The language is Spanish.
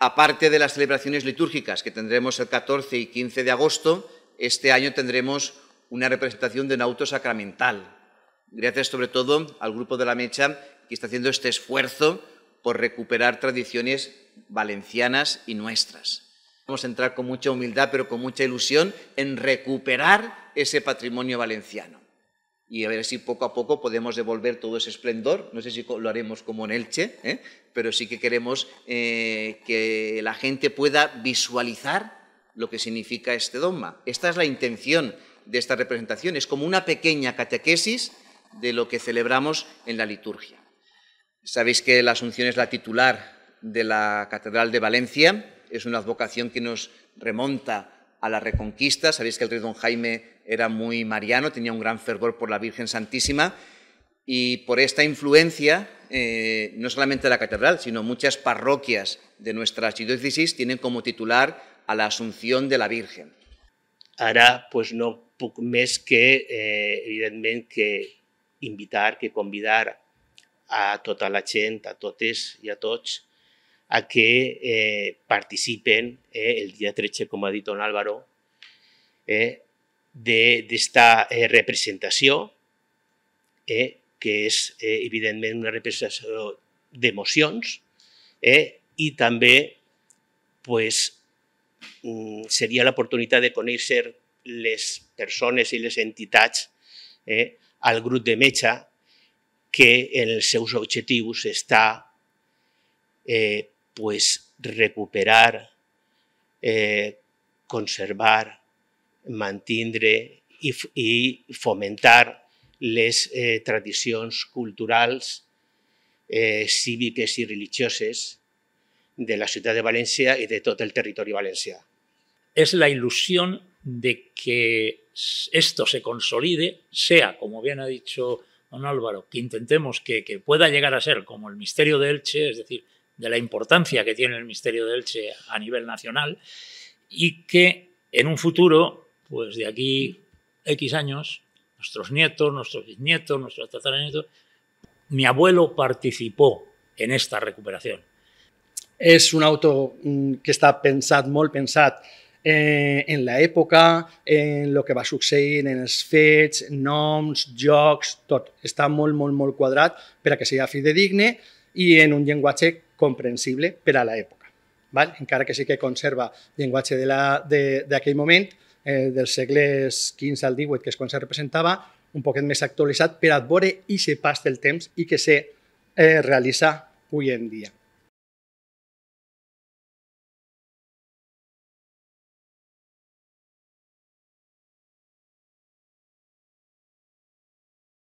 Aparte de las celebraciones litúrgicas que tendremos el 14 y 15 de agosto, este año tendremos una representación de un auto sacramental. Gracias sobre todo al grupo de la Mecha que está haciendo este esfuerzo por recuperar tradiciones valencianas y nuestras. Vamos a entrar con mucha humildad, pero con mucha ilusión, en recuperar ese patrimonio valenciano y a ver si poco a poco podemos devolver todo ese esplendor. No sé si lo haremos como en Elche, ¿eh? pero sí que queremos eh, que la gente pueda visualizar lo que significa este dogma. Esta es la intención de esta representación, es como una pequeña catequesis de lo que celebramos en la liturgia. Sabéis que la Asunción es la titular de la Catedral de Valencia, es una advocación que nos remonta a la Reconquista, sabéis que el rey don Jaime era muy mariano, tenía un gran fervor por la Virgen Santísima y por esta influencia, eh, no solamente la catedral, sino muchas parroquias de nuestra diócesis tienen como titular a la Asunción de la Virgen. Ahora, pues no puc que, eh, invitar, que convidar a toda la gente, a totes y a tots, a que eh, participen eh, el día 13, como ha dicho don Álvaro, de, esta eh, representación eh, que es eh, evidentemente una representación de emociones y también pues, mm, la oportunidad de conèixer las personas y les entitats al grupo de mecha que en el seus objectius está pues, recuperar, conservar mantindre y fomentar las eh, tradiciones culturales, cívicas eh, cíviques de la ciudad de Valencia y de todo el territorio valenciano. Es la ilusión de que esto se consolide, sea, como bien ha dicho don Álvaro, que intentemos que, que pueda llegar a ser como el misterio de Elche, es decir, de la importancia que tiene el misterio de Elche a nivel nacional, y que en un futuro pues de aquí X años, nuestros nietos, nuestros bisnietos, nuestros tataranietos, mi abuelo participó en esta recuperación. Es un auto mm, que está pensado, mol pensad, eh, en la época, en lo que va a suceder, en els fets, noms, jocs, Está Està molt, molt, molt quadrat per a que sigui fidedigne y en un llenguatge comprensible per a En Encara que sí que conserva de aquel momento, eh, dels segles XV al XVIII, que és quan se representava, un poquet més actualitzat per a veure i se pas del temps i que se eh, realitza avui en dia.